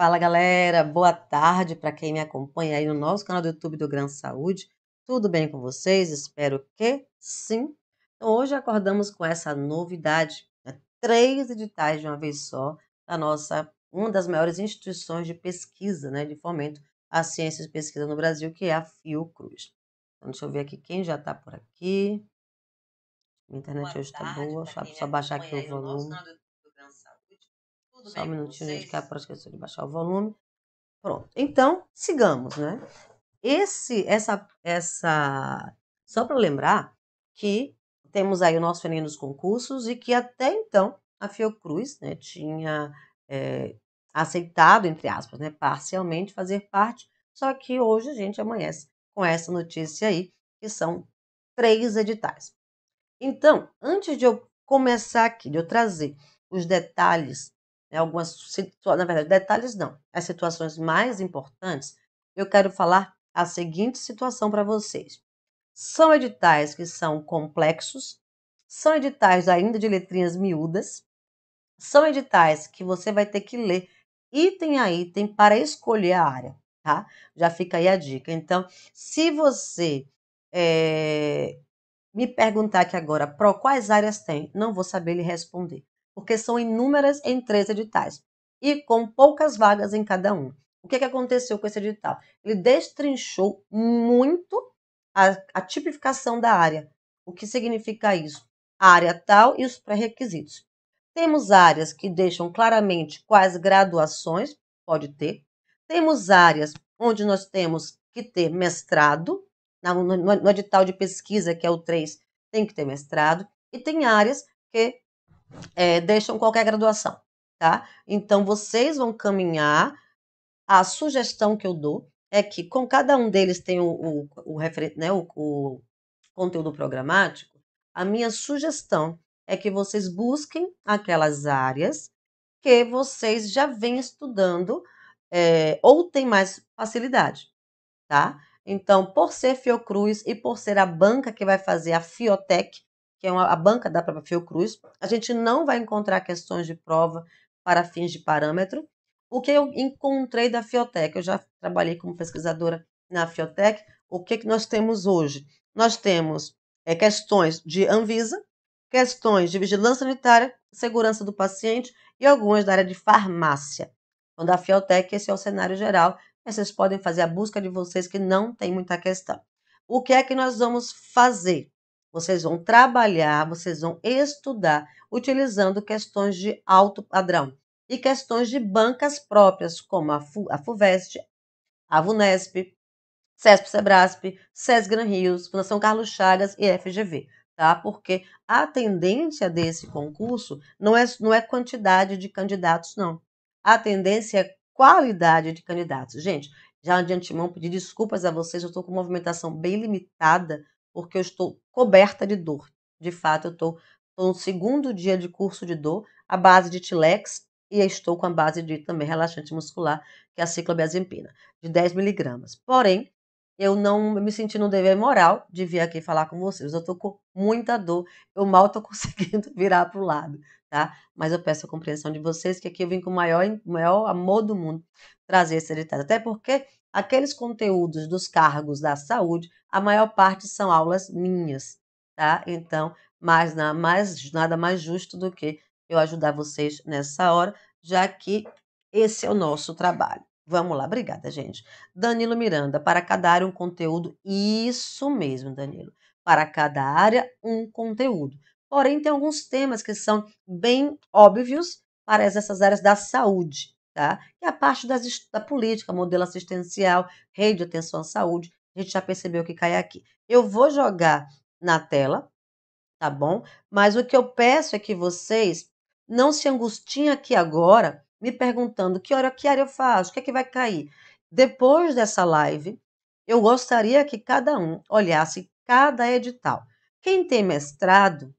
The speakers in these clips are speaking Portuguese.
Fala galera, boa tarde para quem me acompanha aí no nosso canal do YouTube do Gran Saúde. Tudo bem com vocês? Espero que sim. Então, hoje acordamos com essa novidade, né? três editais de uma vez só da nossa uma das maiores instituições de pesquisa, né, de fomento à ciência e pesquisa no Brasil, que é a Fiocruz. Então, deixa eu ver aqui quem já está por aqui. Minha internet boa hoje está boa, só, só baixar aqui o volume. Só um minutinho, gente, que a é Pro esqueceu de baixar o volume. Pronto. Então, sigamos, né? Esse, essa, essa. Só para lembrar que temos aí o nosso Enem dos concursos e que até então a Fiocruz né, tinha é, aceitado, entre aspas, né, parcialmente fazer parte, só que hoje a gente amanhece com essa notícia aí, que são três editais. Então, antes de eu começar aqui, de eu trazer os detalhes né, algumas situações, na verdade, detalhes não, as situações mais importantes, eu quero falar a seguinte situação para vocês. São editais que são complexos, são editais ainda de letrinhas miúdas, são editais que você vai ter que ler item a item para escolher a área, tá? Já fica aí a dica. Então, se você é, me perguntar aqui agora, pro quais áreas tem, não vou saber lhe responder porque são inúmeras em três editais e com poucas vagas em cada um. O que, que aconteceu com esse edital? Ele destrinchou muito a, a tipificação da área. O que significa isso? A área tal e os pré-requisitos. Temos áreas que deixam claramente quais graduações pode ter. Temos áreas onde nós temos que ter mestrado. No, no, no edital de pesquisa, que é o 3, tem que ter mestrado. E tem áreas que é, deixam qualquer graduação, tá? Então vocês vão caminhar. A sugestão que eu dou é que com cada um deles tem o, o, o, né, o, o conteúdo programático. A minha sugestão é que vocês busquem aquelas áreas que vocês já vêm estudando é, ou têm mais facilidade, tá? Então, por ser Fiocruz e por ser a banca que vai fazer a Fiotec, que é uma, a banca da própria Fiocruz, a gente não vai encontrar questões de prova para fins de parâmetro. O que eu encontrei da Fiotec, eu já trabalhei como pesquisadora na Fiotec, o que, que nós temos hoje? Nós temos é, questões de Anvisa, questões de vigilância sanitária, segurança do paciente e algumas da área de farmácia. Então, da Fiotec, esse é o cenário geral. Vocês podem fazer a busca de vocês que não tem muita questão. O que é que nós vamos fazer? Vocês vão trabalhar, vocês vão estudar utilizando questões de alto padrão e questões de bancas próprias, como a, FU, a FUVEST, a VUNESP, CESP Sebrasp, SES Gran Rios, Fundação Carlos Chagas e FGV, tá? Porque a tendência desse concurso não é, não é quantidade de candidatos, não. A tendência é qualidade de candidatos. Gente, já de antemão pedir desculpas a vocês, eu estou com movimentação bem limitada porque eu estou coberta de dor. De fato, eu estou no segundo dia de curso de dor, à base de Tilex, e estou com a base de também relaxante muscular, que é a ciclobenzepina, de 10 miligramas. Porém, eu não me senti no dever moral de vir aqui falar com vocês. Eu estou com muita dor, eu mal estou conseguindo virar para o lado, tá? Mas eu peço a compreensão de vocês que aqui eu vim com o maior, maior amor do mundo trazer esse detalhe, Até porque Aqueles conteúdos dos cargos da saúde, a maior parte são aulas minhas, tá? Então, mas, na, mais, nada mais justo do que eu ajudar vocês nessa hora, já que esse é o nosso trabalho. Vamos lá, obrigada, gente. Danilo Miranda, para cada área um conteúdo. Isso mesmo, Danilo. Para cada área um conteúdo. Porém, tem alguns temas que são bem óbvios para essas áreas da saúde tá? que é a parte das, da política, modelo assistencial, rede de atenção à saúde. A gente já percebeu que cai aqui. Eu vou jogar na tela, tá bom? Mas o que eu peço é que vocês não se angustiem aqui agora, me perguntando que hora, que área eu faço, o que é que vai cair. Depois dessa live, eu gostaria que cada um olhasse cada edital. Quem tem mestrado,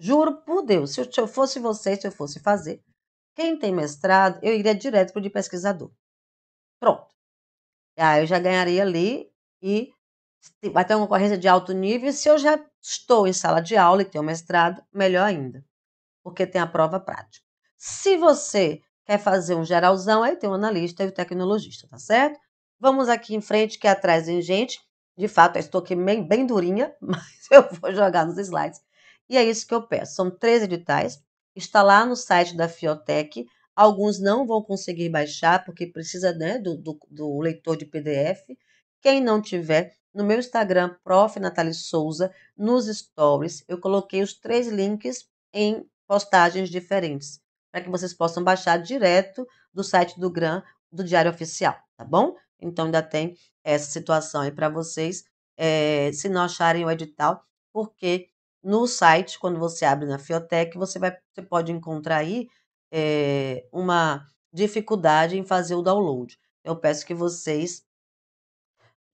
juro por Deus, se eu fosse você, se eu fosse fazer, quem tem mestrado, eu iria direto para o de pesquisador. Pronto. Aí ah, eu já ganharia ali e vai ter uma concorrência de alto nível. Se eu já estou em sala de aula e tenho mestrado, melhor ainda, porque tem a prova prática. Se você quer fazer um geralzão, aí tem o analista e o tecnologista, tá certo? Vamos aqui em frente, que é atrás vem gente. De fato, eu estou aqui bem, bem durinha, mas eu vou jogar nos slides. E é isso que eu peço. São três editais está lá no site da Fiotec. Alguns não vão conseguir baixar, porque precisa né, do, do, do leitor de PDF. Quem não tiver, no meu Instagram, Prof. Nathalie Souza, nos stories, eu coloquei os três links em postagens diferentes, para que vocês possam baixar direto do site do GRAM, do Diário Oficial, tá bom? Então ainda tem essa situação aí para vocês, é, se não acharem o edital, porque no site, quando você abre na Fiotec, você, vai, você pode encontrar aí é, uma dificuldade em fazer o download. Eu peço que vocês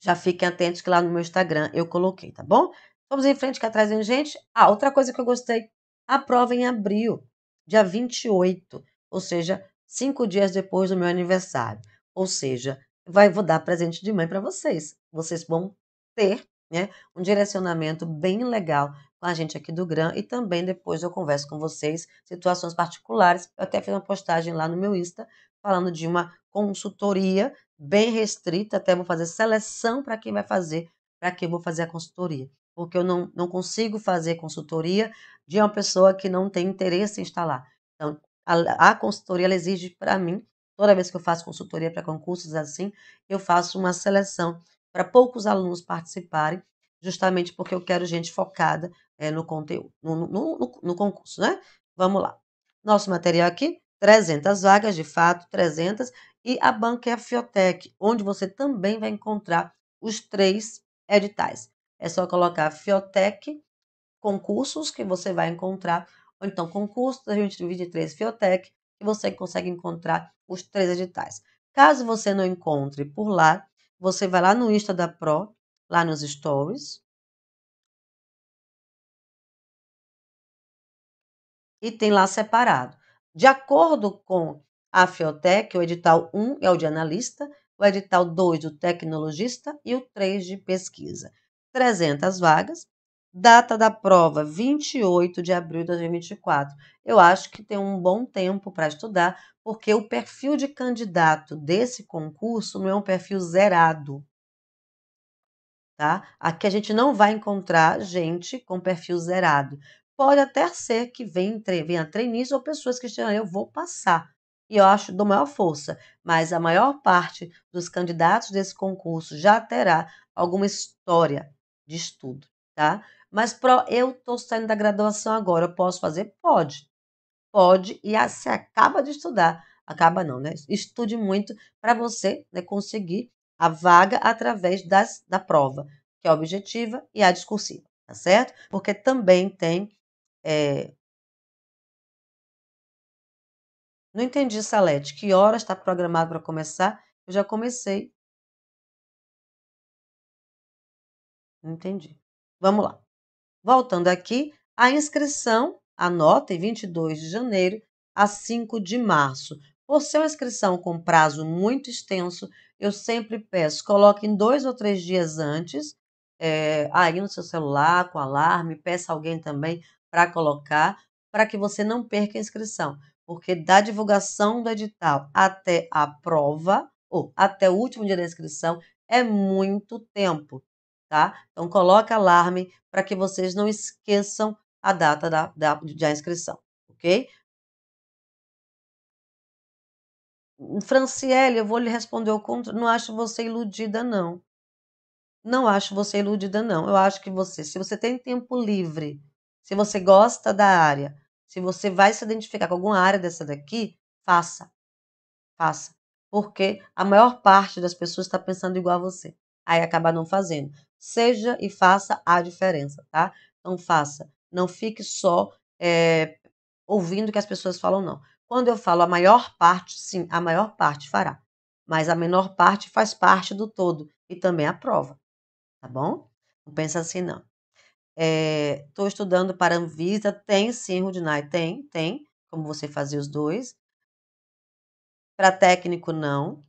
já fiquem atentos que lá no meu Instagram eu coloquei, tá bom? Vamos em frente que atrás tá vem gente. Ah, outra coisa que eu gostei, a prova em abril, dia 28, ou seja, cinco dias depois do meu aniversário. Ou seja, vai, vou dar presente de mãe para vocês. Vocês vão ter né, um direcionamento bem legal com a gente aqui do GRAM e também depois eu converso com vocês situações particulares. Eu até fiz uma postagem lá no meu Insta falando de uma consultoria bem restrita, até vou fazer seleção para quem vai fazer, para quem vou fazer a consultoria. Porque eu não, não consigo fazer consultoria de uma pessoa que não tem interesse em instalar. Então, a, a consultoria ela exige para mim, toda vez que eu faço consultoria para concursos assim, eu faço uma seleção para poucos alunos participarem, justamente porque eu quero gente focada é, no, conteúdo, no, no, no, no concurso, né? Vamos lá. Nosso material aqui, 300 vagas, de fato, 300. E a banca é a Fiotec, onde você também vai encontrar os três editais. É só colocar Fiotec, concursos, que você vai encontrar, ou então concurso 2023 Fiotec, que você consegue encontrar os três editais. Caso você não encontre por lá, você vai lá no Insta da Pro, lá nos stories, e tem lá separado. De acordo com a FIOTEC, o edital 1 é o de analista, o edital 2 do tecnologista e o 3 de pesquisa. 300 vagas, data da prova 28 de abril de 2024. Eu acho que tem um bom tempo para estudar, porque o perfil de candidato desse concurso não é um perfil zerado. Tá? Aqui a gente não vai encontrar gente com perfil zerado pode até ser que venha, venha ou pessoas que estejam, ah, eu vou passar. E eu acho do maior força, mas a maior parte dos candidatos desse concurso já terá alguma história de estudo, tá? Mas pro, eu estou saindo da graduação agora, eu posso fazer? Pode. Pode, e se acaba de estudar, acaba não, né? Estude muito para você né, conseguir a vaga através das, da prova, que é objetiva e a discursiva, tá certo? Porque também tem é. Não entendi, Salete. Que horas está programado para começar? Eu já comecei. Não Entendi. Vamos lá. Voltando aqui, a inscrição, anotem, 22 de janeiro a 5 de março. Por ser uma inscrição com prazo muito extenso, eu sempre peço, em dois ou três dias antes, é, aí no seu celular, com alarme, peça alguém também para colocar, para que você não perca a inscrição, porque da divulgação do edital até a prova, ou até o último dia da inscrição, é muito tempo, tá? Então coloque alarme para que vocês não esqueçam a data da, da, da inscrição, ok? Franciele, eu vou lhe responder o contra. Não acho você iludida, não. Não acho você iludida, não. Eu acho que você, se você tem tempo livre se você gosta da área, se você vai se identificar com alguma área dessa daqui, faça. Faça. Porque a maior parte das pessoas está pensando igual a você. Aí acaba não fazendo. Seja e faça a diferença, tá? Então faça. Não fique só é, ouvindo o que as pessoas falam, não. Quando eu falo a maior parte, sim, a maior parte fará. Mas a menor parte faz parte do todo e também aprova, tá bom? Não pensa assim, não. Estou eh, é, estudando para Anvisa, tem sim, Rudinay, tem, tem, como você fazia os dois. Para técnico, não.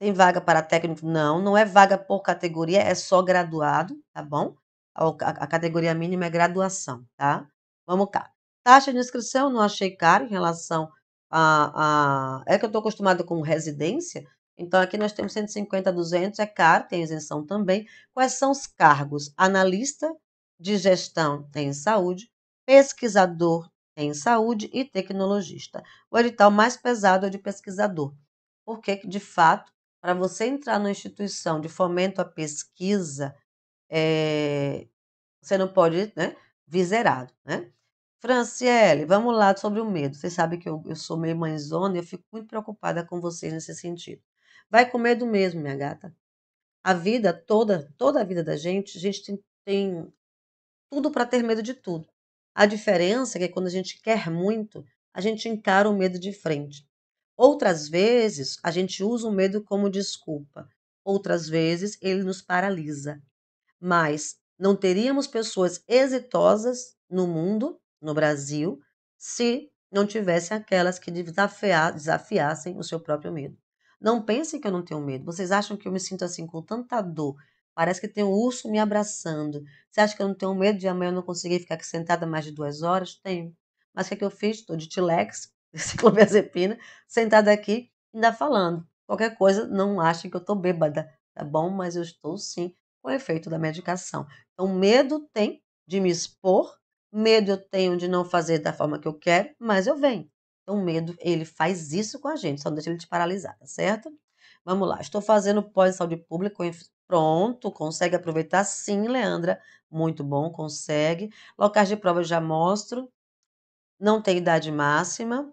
Tem vaga para técnico? Não, não é vaga por categoria, é só graduado, tá bom? A, a categoria mínima é graduação, tá? Vamos cá. Taxa de inscrição, não achei cara em relação a. a... É que eu estou acostumada com residência, então, aqui nós temos 150 a 200, é caro, tem isenção também. Quais são os cargos? Analista de gestão tem saúde, pesquisador tem saúde e tecnologista. O edital mais pesado é o de pesquisador, porque, de fato, para você entrar numa instituição de fomento à pesquisa, é, você não pode, né? Viserado, né? Franciele, vamos lá sobre o medo. Vocês sabem que eu, eu sou meio mãezona e eu fico muito preocupada com vocês nesse sentido. Vai com medo mesmo, minha gata. A vida toda, toda a vida da gente, a gente tem, tem tudo para ter medo de tudo. A diferença é que quando a gente quer muito, a gente encara o medo de frente. Outras vezes, a gente usa o medo como desculpa. Outras vezes, ele nos paralisa. Mas não teríamos pessoas exitosas no mundo, no Brasil, se não tivessem aquelas que desafiassem o seu próprio medo. Não pensem que eu não tenho medo. Vocês acham que eu me sinto assim com tanta dor? Parece que tem um urso me abraçando. Você acha que eu não tenho medo de amanhã eu não conseguir ficar aqui sentada mais de duas horas? Tenho. Mas o que, é que eu fiz? Estou de tilex, ciclobenzepina, sentada aqui, ainda falando. Qualquer coisa, não achem que eu estou bêbada, tá bom? Mas eu estou sim com o efeito da medicação. Então, medo tem de me expor, medo eu tenho de não fazer da forma que eu quero, mas eu venho. Então, o medo, ele faz isso com a gente, só não deixa ele te paralisar, tá certo? Vamos lá, estou fazendo pós-saúde pública. Pronto, consegue aproveitar? Sim, Leandra, muito bom, consegue. Locais de prova eu já mostro. Não tem idade máxima.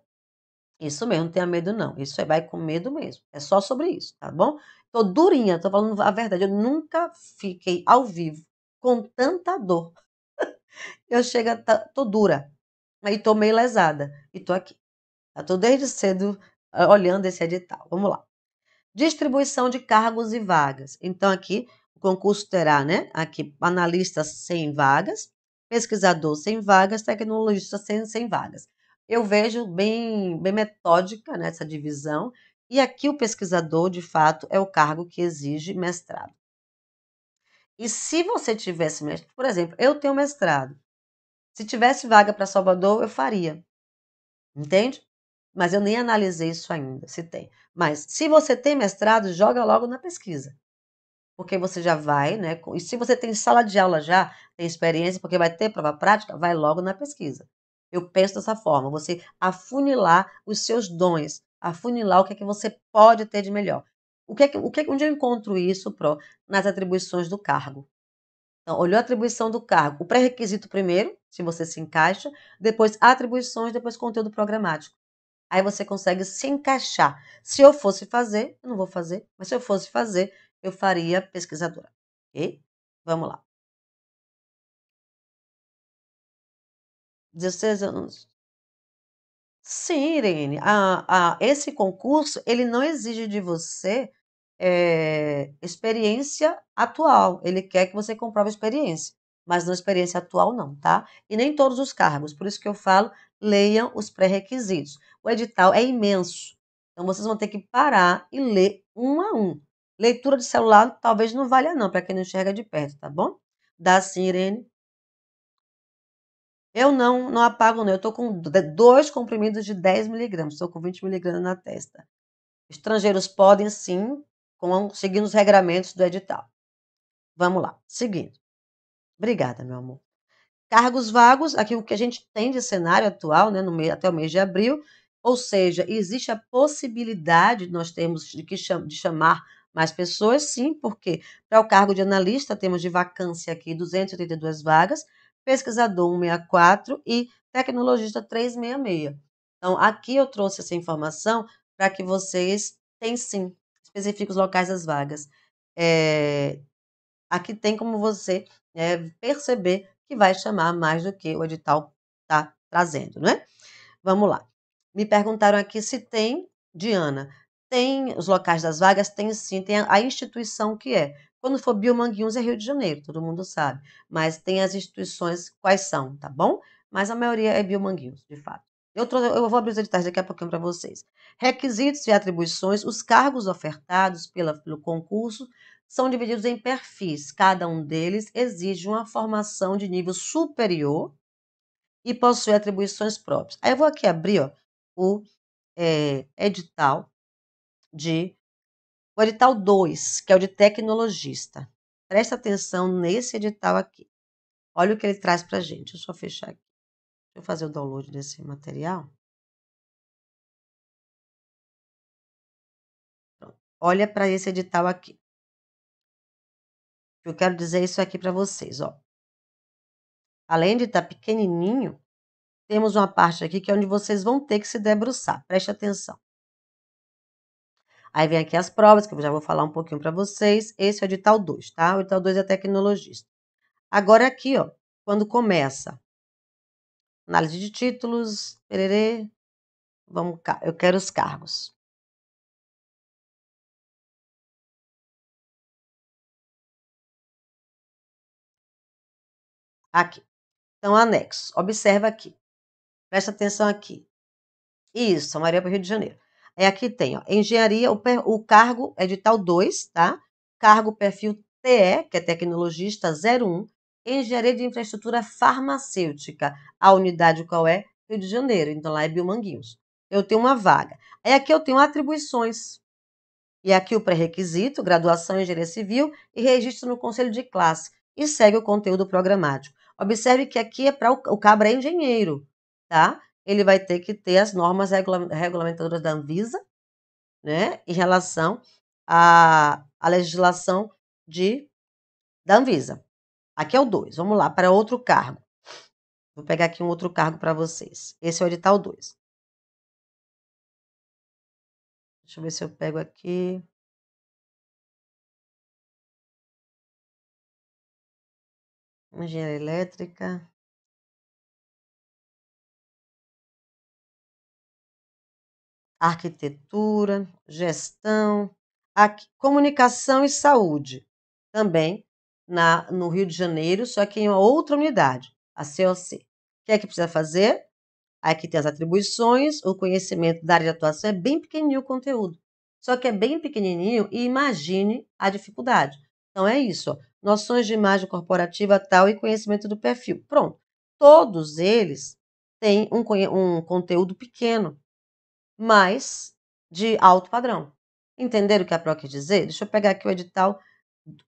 Isso mesmo, não tenha medo não. Isso é vai com medo mesmo. É só sobre isso, tá bom? Tô durinha, tô falando a verdade. Eu nunca fiquei ao vivo com tanta dor. eu chego, tô dura. Aí tô meio lesada e tô aqui. Eu tá estou desde cedo ah, olhando esse edital. Vamos lá. Distribuição de cargos e vagas. Então, aqui, o concurso terá, né? Aqui, analista sem vagas, pesquisador sem vagas, tecnologista sem sem vagas. Eu vejo bem, bem metódica nessa né, divisão. E aqui, o pesquisador, de fato, é o cargo que exige mestrado. E se você tivesse mestrado, por exemplo, eu tenho mestrado. Se tivesse vaga para Salvador, eu faria. Entende? mas eu nem analisei isso ainda, se tem. Mas se você tem mestrado, joga logo na pesquisa. Porque você já vai, né? E se você tem sala de aula já, tem experiência, porque vai ter prova prática, vai logo na pesquisa. Eu penso dessa forma, você afunilar os seus dons, afunilar o que é que você pode ter de melhor. O que é que, o que, é onde eu encontro isso, Pro? Nas atribuições do cargo. Então, olhou a atribuição do cargo. O pré-requisito primeiro, se você se encaixa, depois atribuições, depois conteúdo programático. Aí você consegue se encaixar. Se eu fosse fazer, eu não vou fazer, mas se eu fosse fazer, eu faria pesquisadora. Ok? Vamos lá. 16 anos. Sim, Irene. Ah, esse concurso ele não exige de você é, experiência atual. Ele quer que você comprove experiência, mas não experiência atual não, tá? E nem todos os cargos. Por isso que eu falo leiam os pré-requisitos. O edital é imenso, então vocês vão ter que parar e ler um a um. Leitura de celular talvez não valha não, para quem não enxerga de perto, tá bom? Dá sim, Irene. Eu não, não apago não, eu estou com dois comprimidos de 10 miligramas, estou com 20 miligramas na testa. Estrangeiros podem sim, com, seguindo os regramentos do edital. Vamos lá, seguindo. Obrigada, meu amor. Cargos vagos, aqui o que a gente tem de cenário atual, né, meio até o mês de abril, ou seja, existe a possibilidade de nós termos de, que cham, de chamar mais pessoas, sim, porque para o cargo de analista temos de vacância aqui 282 vagas, pesquisador 164 e tecnologista 366. Então, aqui eu trouxe essa informação para que vocês tenham, sim, específicos locais das vagas. É, aqui tem como você é, perceber que vai chamar mais do que o edital está trazendo, né? Vamos lá. Me perguntaram aqui se tem, Diana, tem os locais das vagas? Tem sim, tem a, a instituição que é. Quando for Biomanguinhos é Rio de Janeiro, todo mundo sabe. Mas tem as instituições quais são, tá bom? Mas a maioria é Biomanguinhos, de fato. Eu, trouxe, eu vou abrir os editais daqui a pouquinho para vocês. Requisitos e atribuições, os cargos ofertados pela, pelo concurso são divididos em perfis. Cada um deles exige uma formação de nível superior e possui atribuições próprias. Aí eu vou aqui abrir ó, o é, edital de o edital 2, que é o de tecnologista. Presta atenção nesse edital aqui. Olha o que ele traz para gente. Deixa eu só fechar aqui. Deixa eu fazer o download desse material. Olha para esse edital aqui. Eu quero dizer isso aqui para vocês, ó. Além de estar tá pequenininho, temos uma parte aqui que é onde vocês vão ter que se debruçar. Preste atenção. Aí vem aqui as provas, que eu já vou falar um pouquinho para vocês. Esse é o edital 2, tá? O edital 2 é tecnologista. Agora aqui, ó, quando começa análise de títulos, pererê, vamos, eu quero os cargos. Aqui. Então, anexo. Observa aqui. Presta atenção aqui. Isso, São Maria para o Rio de Janeiro. Aí aqui tem, ó, engenharia, o, per, o cargo é de tal 2, tá? Cargo perfil TE, que é tecnologista 01, engenharia de infraestrutura farmacêutica. A unidade qual é? Rio de Janeiro. Então lá é Biomanguinhos. Eu tenho uma vaga. Aí aqui eu tenho atribuições. E aqui o pré-requisito, graduação em engenharia civil e registro no conselho de classe. E segue o conteúdo programático. Observe que aqui é para o, o cabra é engenheiro, tá? Ele vai ter que ter as normas regula, regulamentadoras da Anvisa, né? Em relação à, à legislação de da Anvisa. Aqui é o 2. Vamos lá para outro cargo. Vou pegar aqui um outro cargo para vocês. Esse é o edital 2. Deixa eu ver se eu pego aqui. engenharia elétrica, arquitetura, gestão, comunicação e saúde, também na, no Rio de Janeiro, só que em uma outra unidade, a COC. O que é que precisa fazer? Aqui tem as atribuições, o conhecimento da área de atuação é bem pequenininho o conteúdo. Só que é bem pequenininho e imagine a dificuldade. Então é isso. Ó noções de imagem corporativa tal e conhecimento do perfil. Pronto. Todos eles têm um, um conteúdo pequeno, mas de alto padrão. Entenderam o que a PROC quer dizer? Deixa eu pegar aqui o edital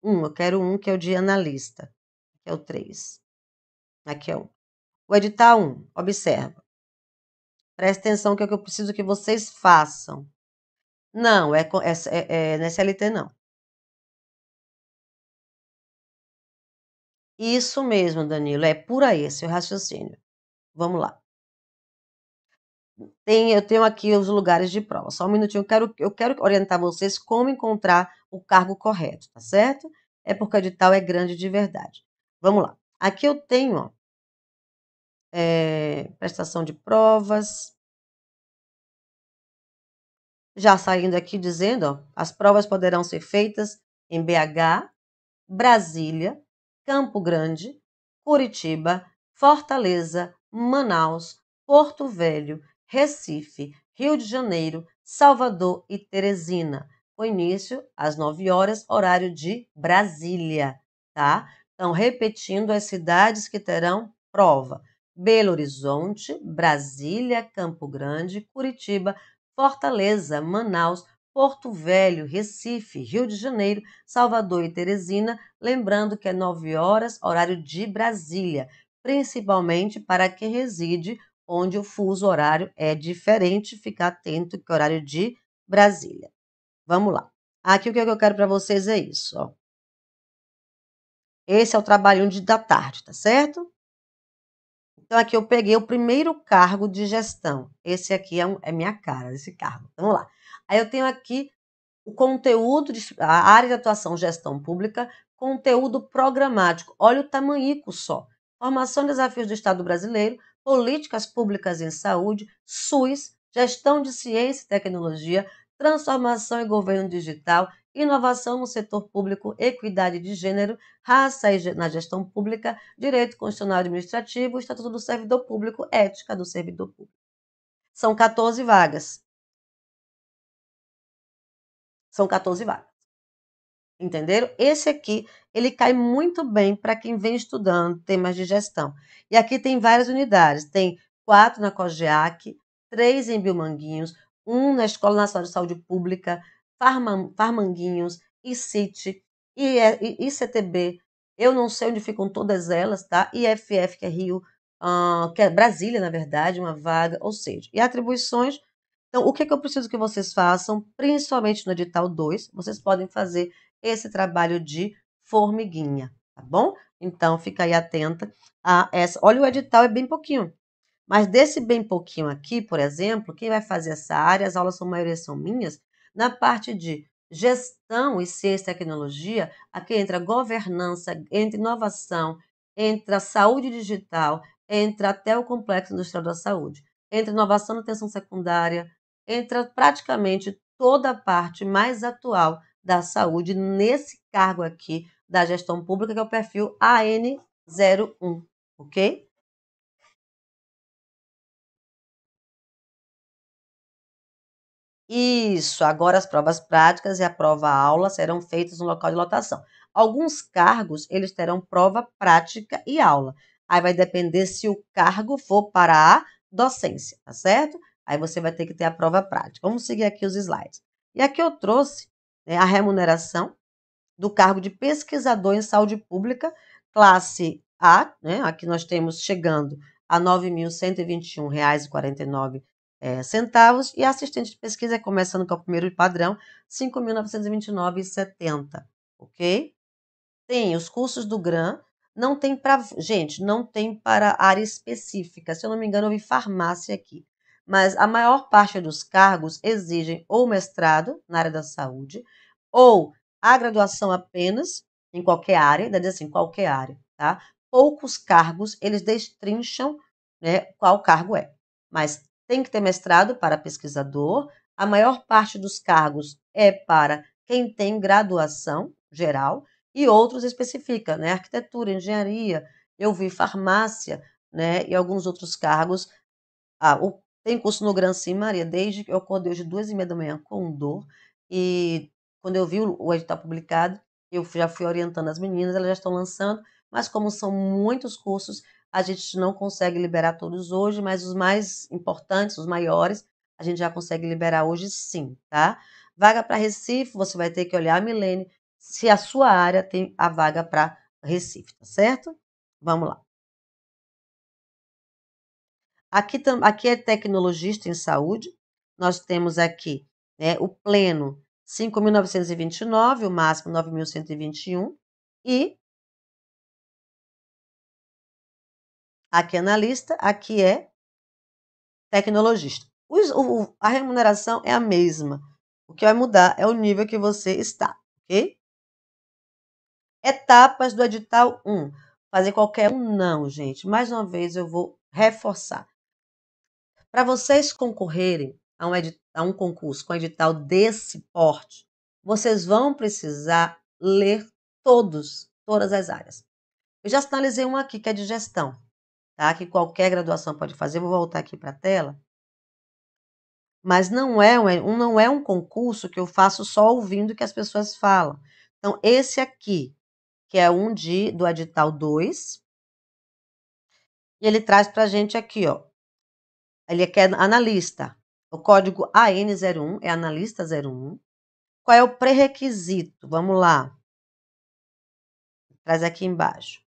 1. Eu quero um que é o de analista, que é o 3. Aqui é um. O edital 1, observa. Presta atenção que é o que eu preciso que vocês façam. Não, é, é, é, é nessa LT não. Isso mesmo, Danilo, é por aí é seu raciocínio. Vamos lá. Tem, eu tenho aqui os lugares de prova. Só um minutinho, eu quero, eu quero orientar vocês como encontrar o cargo correto, tá certo? É porque o edital é grande de verdade. Vamos lá. Aqui eu tenho ó, é, prestação de provas. Já saindo aqui dizendo, ó, as provas poderão ser feitas em BH, Brasília, Campo Grande, Curitiba, Fortaleza, Manaus, Porto Velho, Recife, Rio de Janeiro, Salvador e Teresina. O início às 9 horas, horário de Brasília, tá? Então, repetindo as cidades que terão prova: Belo Horizonte, Brasília, Campo Grande, Curitiba, Fortaleza, Manaus, Porto Velho, Recife, Rio de Janeiro, Salvador e Teresina, lembrando que é 9 horas, horário de Brasília, principalmente para quem reside onde o fuso horário é diferente, fica atento que é horário de Brasília. Vamos lá. Aqui o que é eu quero para vocês é isso, ó. Esse é o trabalho de, da tarde, tá certo? Então, aqui eu peguei o primeiro cargo de gestão. Esse aqui é, um, é minha cara, esse cargo. vamos lá. Aí eu tenho aqui o conteúdo, de, a área de atuação gestão pública, conteúdo programático. Olha o tamanhico só. Formação e desafios do Estado brasileiro, políticas públicas em saúde, SUS, gestão de ciência e tecnologia, transformação e governo digital, inovação no setor público, equidade de gênero, raça na gestão pública, direito constitucional administrativo, estatuto do servidor público, ética do servidor público. São 14 vagas. São 14 vagas. Entenderam? Esse aqui, ele cai muito bem para quem vem estudando temas de gestão. E aqui tem várias unidades. Tem quatro na COGEAC, três em Bilmanguinhos, um na Escola Nacional de Saúde Pública, Farmanguinhos, ICIT, ICTB. Eu não sei onde ficam todas elas, tá? IFF, que é Rio, uh, que é Brasília, na verdade, uma vaga. Ou seja, e atribuições então, o que, é que eu preciso que vocês façam, principalmente no edital 2, vocês podem fazer esse trabalho de formiguinha, tá bom? Então, fica aí atenta a essa. Olha, o edital é bem pouquinho. Mas desse bem pouquinho aqui, por exemplo, quem vai fazer essa área, as aulas são maioria são minhas, na parte de gestão e ciência e tecnologia, aqui entra governança, entra inovação, entra saúde digital, entra até o complexo industrial da saúde, entra inovação na atenção secundária, entra praticamente toda a parte mais atual da saúde nesse cargo aqui da gestão pública, que é o perfil AN01, ok? Isso, agora as provas práticas e a prova aula serão feitas no local de lotação. Alguns cargos, eles terão prova prática e aula. Aí vai depender se o cargo for para a docência, tá certo? Aí você vai ter que ter a prova prática. Vamos seguir aqui os slides. E aqui eu trouxe né, a remuneração do cargo de pesquisador em saúde pública, classe A, né? Aqui nós temos chegando a R$ 9.121,49 é, centavos e assistente de pesquisa começando com o primeiro padrão, 5.929,70, OK? Tem os cursos do GRAM, não tem para, gente, não tem para área específica. Se eu não me engano, eu vi farmácia aqui mas a maior parte dos cargos exigem ou mestrado na área da saúde, ou a graduação apenas em qualquer área, deve dizer assim, qualquer área, tá? Poucos cargos, eles destrincham né, qual cargo é, mas tem que ter mestrado para pesquisador, a maior parte dos cargos é para quem tem graduação geral e outros especifica, né? Arquitetura, engenharia, eu vi farmácia, né? E alguns outros cargos. Ah, o tem curso no Gran Sim, Maria, desde que eu acordei hoje duas e meia da manhã com dor. E quando eu vi o edital publicado, eu já fui orientando as meninas, elas já estão lançando. Mas como são muitos cursos, a gente não consegue liberar todos hoje, mas os mais importantes, os maiores, a gente já consegue liberar hoje sim, tá? Vaga para Recife, você vai ter que olhar, Milene, se a sua área tem a vaga para Recife, tá certo? Vamos lá. Aqui, aqui é tecnologista em saúde, nós temos aqui né, o pleno 5.929, o máximo 9.121, e aqui é analista, aqui é tecnologista. o, a remuneração é a mesma. O que vai mudar é o nível que você está, ok? Etapas do edital 1. Fazer qualquer um, não, gente. Mais uma vez eu vou reforçar. Para vocês concorrerem a um, a um concurso com edital desse porte, vocês vão precisar ler todos, todas as áreas. Eu já sinalizei um aqui que é de gestão, tá? Que qualquer graduação pode fazer. Vou voltar aqui para a tela. Mas não é um, não é um concurso que eu faço só ouvindo o que as pessoas falam. Então, esse aqui, que é um de do edital 2, e ele traz para a gente aqui, ó, ele é quer é analista. O código AN01 é analista 01. Qual é o pré-requisito? Vamos lá. Traz aqui embaixo.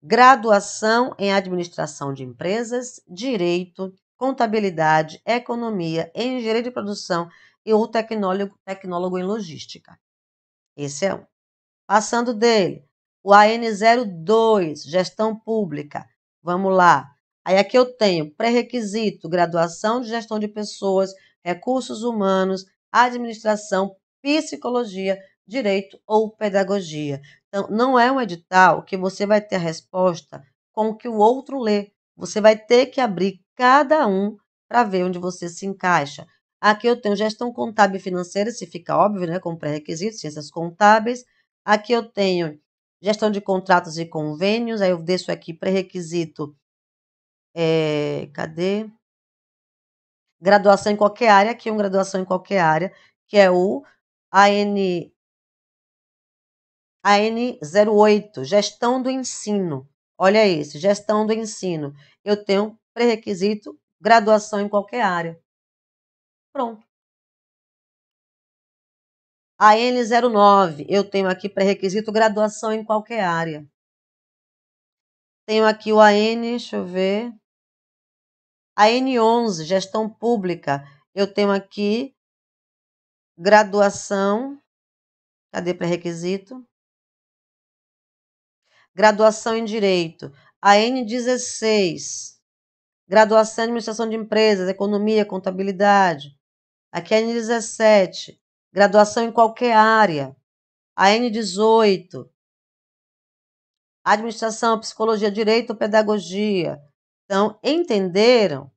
Graduação em administração de empresas, direito, contabilidade, economia, engenharia de produção e ou tecnólogo, tecnólogo em logística. Esse é um. Passando dele, o AN02, gestão pública. Vamos lá. Aí aqui eu tenho pré-requisito, graduação de gestão de pessoas, recursos humanos, administração, psicologia, direito ou pedagogia. Então, não é um edital que você vai ter a resposta com o que o outro lê. Você vai ter que abrir cada um para ver onde você se encaixa. Aqui eu tenho gestão contábil e financeira, se fica óbvio, né, com pré requisito ciências contábeis. Aqui eu tenho gestão de contratos e convênios, aí eu deixo aqui pré-requisito é, cadê? Graduação em qualquer área, aqui é um graduação em qualquer área, que é o AN, AN08, Gestão do Ensino. Olha isso, Gestão do Ensino. Eu tenho pré-requisito, graduação em qualquer área. Pronto. AN 09 eu tenho aqui pré-requisito graduação em qualquer área. Tenho aqui o AN, deixa eu ver. A N11, gestão pública, eu tenho aqui graduação, cadê pré-requisito? Graduação em Direito. A N16, graduação em Administração de Empresas, Economia, Contabilidade. Aqui é a N17, graduação em qualquer área. A N18, Administração, Psicologia, Direito, Pedagogia. Então, entenderam?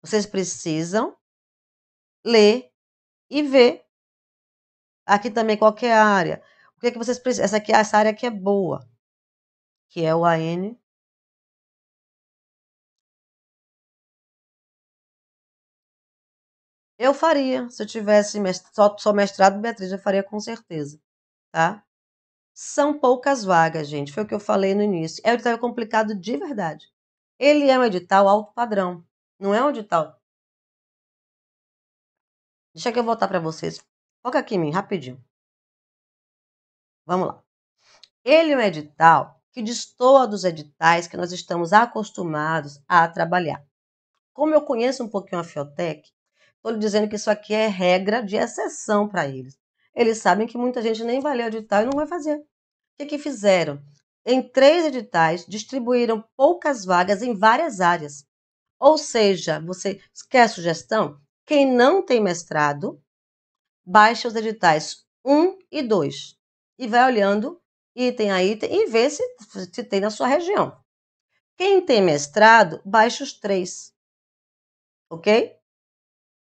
Vocês precisam ler e ver. Aqui também qualquer é área. O que, é que vocês precisam? Essa aqui, essa área aqui é boa, que é o AN. Eu faria, se eu tivesse só, só mestrado, Beatriz, eu faria com certeza, tá? São poucas vagas, gente. Foi o que eu falei no início. É o que estava complicado de verdade. Ele é um edital alto padrão, não é um edital. Deixa que eu voltar para vocês. Foca aqui em mim, rapidinho. Vamos lá. Ele é um edital que destoa dos editais que nós estamos acostumados a trabalhar. Como eu conheço um pouquinho a Fiotec, estou lhe dizendo que isso aqui é regra de exceção para eles. Eles sabem que muita gente nem vai ler o edital e não vai fazer. O que, que fizeram? em três editais, distribuíram poucas vagas em várias áreas. Ou seja, você quer sugestão? Quem não tem mestrado, baixa os editais 1 e 2 e vai olhando item a item e vê se, se tem na sua região. Quem tem mestrado, baixa os três. Ok?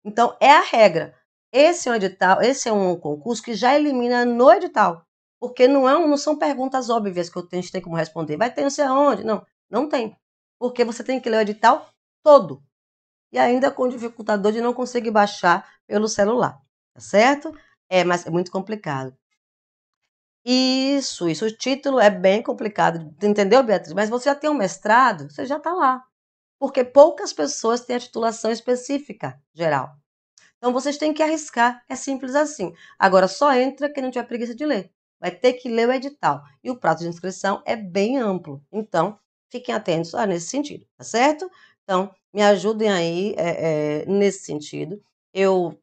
Então, é a regra. Esse é um edital, esse é um concurso que já elimina no edital. Porque não, é, não são perguntas óbvias que a gente tem como responder. Vai ter não sei aonde? Não, não tem. Porque você tem que ler o edital todo. E ainda com dificultador de não conseguir baixar pelo celular. Tá certo? É, mas é muito complicado. Isso, isso. O título é bem complicado, entendeu, Beatriz? Mas você já tem um mestrado, você já está lá. Porque poucas pessoas têm a titulação específica geral. Então vocês têm que arriscar, é simples assim. Agora só entra quem não tiver preguiça de ler vai ter que ler o edital. E o prazo de inscrição é bem amplo. Então, fiquem atentos ah, nesse sentido, tá certo? Então, me ajudem aí é, é, nesse sentido. Eu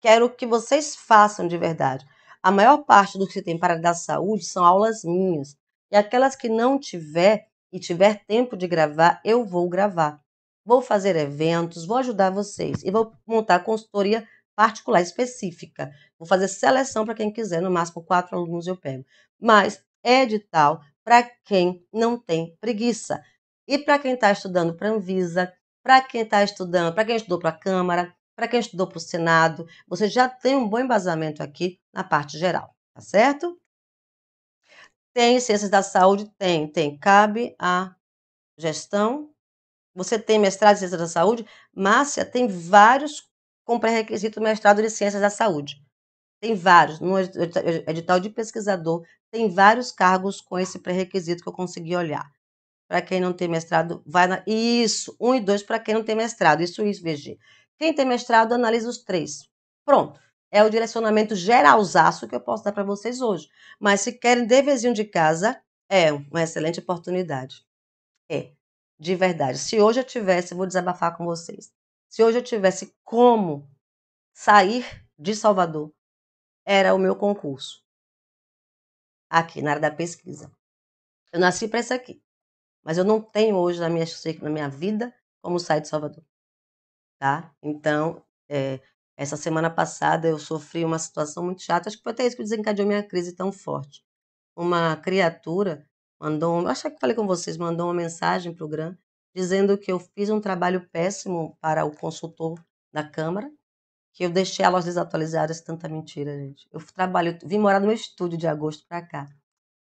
quero que vocês façam de verdade. A maior parte do que tem para dar saúde são aulas minhas. E aquelas que não tiver e tiver tempo de gravar, eu vou gravar. Vou fazer eventos, vou ajudar vocês e vou montar consultoria particular específica. Vou fazer seleção para quem quiser, no máximo quatro alunos eu pego. Mas é edital para quem não tem preguiça. E para quem está estudando para a Anvisa, para quem está estudando, para quem estudou para a Câmara, para quem estudou para o Senado, você já tem um bom embasamento aqui na parte geral, tá certo? Tem ciências da saúde? Tem, tem. Cabe a gestão. Você tem mestrado em ciências da saúde? Márcia, tem vários com pré-requisito mestrado de ciências da saúde. Tem vários, no edital de pesquisador, tem vários cargos com esse pré-requisito que eu consegui olhar. Para quem não tem mestrado, vai na. Isso, um e dois para quem não tem mestrado. Isso, isso, VG. Quem tem mestrado, analisa os três. Pronto. É o direcionamento geralzaço que eu posso dar para vocês hoje. Mas se querem devezinho de casa, é uma excelente oportunidade. É, de verdade. Se hoje eu tivesse, vou desabafar com vocês. Se hoje eu tivesse como sair de Salvador, era o meu concurso. Aqui, na área da pesquisa. Eu nasci para isso aqui. Mas eu não tenho hoje na minha, na minha vida como sair de Salvador. Tá? Então, é, essa semana passada eu sofri uma situação muito chata. Acho que foi até isso que desencadeou minha crise tão forte. Uma criatura mandou, acho que falei com vocês, mandou uma mensagem para o Gran dizendo que eu fiz um trabalho péssimo para o consultor da Câmara, que eu deixei a loja desatualizada. É tanta mentira, gente. Eu trabalho, vim morar no meu estúdio de agosto para cá,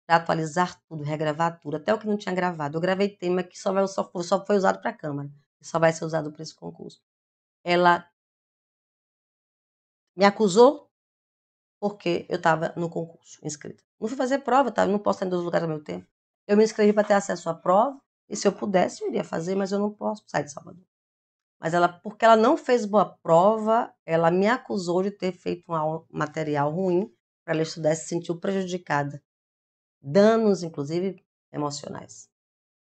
para atualizar tudo, regravar tudo, até o que não tinha gravado. Eu gravei tema que só, vai, só, foi, só foi usado para a Câmara, só vai ser usado para esse concurso. Ela me acusou porque eu estava no concurso inscrita. Não fui fazer prova, tá? não posso estar em dois lugares ao mesmo tempo. Eu me inscrevi para ter acesso à prova, e se eu pudesse, eu iria fazer, mas eu não posso sair de Salvador. Mas ela, porque ela não fez boa prova, ela me acusou de ter feito um material ruim para ela estudar e se sentiu prejudicada. Danos, inclusive, emocionais.